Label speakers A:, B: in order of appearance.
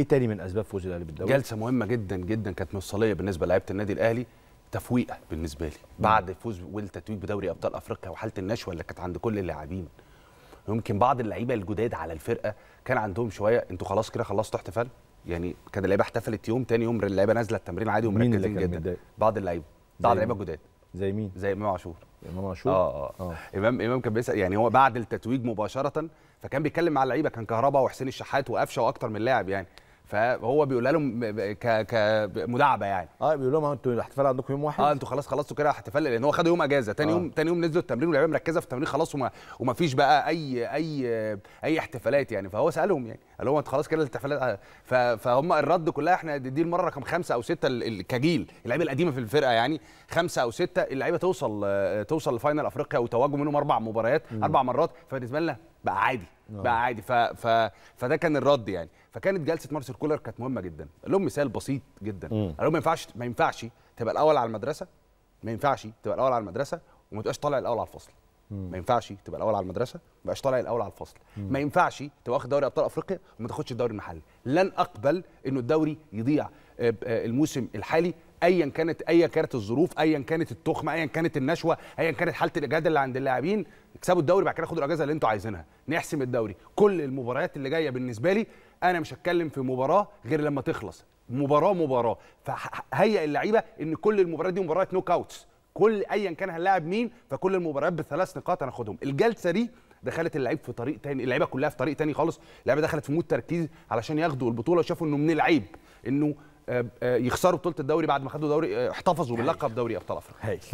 A: ايه تاني من اسباب فوز الاهلي بالدوري؟ جلسه مهمه جدا جدا كانت مفصليه بالنسبه لعيبه النادي الاهلي تفويقه بالنسبه لي بعد فوز والتتويج بدوري ابطال افريقيا وحاله النشوه اللي كانت عند كل اللاعبين يمكن بعض اللعيبه الجداد على الفرقه كان عندهم شويه انتوا خلاص كده خلصتوا احتفال يعني كان اللعيبه احتفلت يوم تاني يوم اللعيبه نازله التمرين عادي ومركزين جدا مدايق. بعض اللعيبه بعض اللعيبه الجداد زي مين؟ زي امام عاشور امام عاشور آه،, اه اه امام امام كان بيسال يعني هو بعد التتويج مباشره فكان بيتكلم مع اللعيبه كان كهربا وحسين الشحات وقفشه واكتر من لاعب يعني فهو بيقولها لهم ك كمداعبه يعني اه بيقول لهم آه، انتوا الاحتفال عندكم يوم واحد اه انتوا خلاص خلصتوا كده احتفال لان هو خدوا يوم اجازه تاني آه. يوم تاني يوم نزلوا التمرين واللعيبه مركزه في التمرين خلاص وما ومفيش بقى اي اي اي احتفالات يعني فهو سالهم يعني قال لهم انتوا خلاص كده الاحتفالات آه. فهم الرد كلها احنا دي المره رقم خمسه او سته كجيل اللعيبه القديمه في الفرقه يعني خمسه او سته اللعيبه توصل آه، توصل لفاينل افريقيا وتواجدوا منهم اربع مباريات اربع مرات فبالنسبه لنا بقى عادي آه. بقى عادي ف... ف... فده كان الرد يعني فكانت جلسه مارسيل كولر كانت مهمه جدا قال لهم مثال بسيط جدا قال لهم ما ينفعش ما ينفعش تبقى الاول على المدرسه ما ينفعش تبقى الاول على المدرسه وما تبقاش طالع الاول على الفصل مم. ما ينفعش تبقى الاول على المدرسه ما تبقاش طالع الاول على الفصل مم. ما ينفعش تبقى واخد دوري ابطال افريقيا وما تاخدش الدوري المحلي لن اقبل انه الدوري يضيع آه، آه، الموسم الحالي ايا كانت ايا كانت الظروف ايا كانت التخمه ايا كانت النشوه ايا كانت حاله الاجهاد اللي عند اللاعبين اكسبوا الدوري بعد كده خدوا الاجازه اللي انتوا عايزينها نحسم الدوري كل المباريات اللي جايه بالنسبه لي انا مش هتكلم في مباراه غير لما تخلص مباراه مباراه فهيئ اللعيبه ان كل المباريات دي مباريات نوك اوتس كل ايا كان هنلاعب مين فكل المباريات بثلاث نقاط هناخدهم الجلسه دي دخلت اللعيب في طريق تاني اللعيبه كلها في طريق تاني خالص اللعيبه دخلت في مود تركيز علشان ياخدوا البطوله وشافوا انه من العيب انه آه، آه، يخسروا بطوله الدوري بعد ما خدوا دوري آه، احتفظوا باللقب دوري ابطال افريقيا